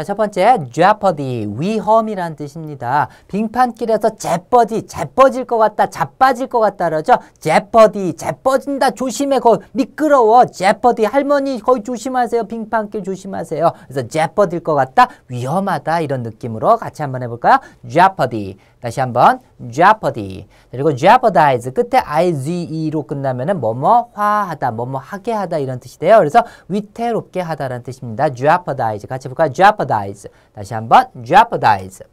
자, 첫 번째, jeopardy, 위험이란 뜻입니다. 빙판길에서 재빠지, 재빠질 것 같다, 자빠질 것 같다 그러죠. jeopardy, 재빠진다, 조심해, 거 미끄러워, jeopardy, 할머니 거의 조심하세요, 빙판길 조심하세요. 그래서 재빠질 것 같다, 위험하다 이런 느낌으로 같이 한번 해볼까요? jeopardy, 다시 한번 jeopardy 그리고 jeopardize 끝에 ize로 끝나면은 뭐뭐 화하다 뭐뭐 하게 하다 이런 뜻이 돼요. 그래서 위태롭게 하다라는 뜻입니다. jeopardize 같이 볼까요? jeopardize 다시 한번 jeopardize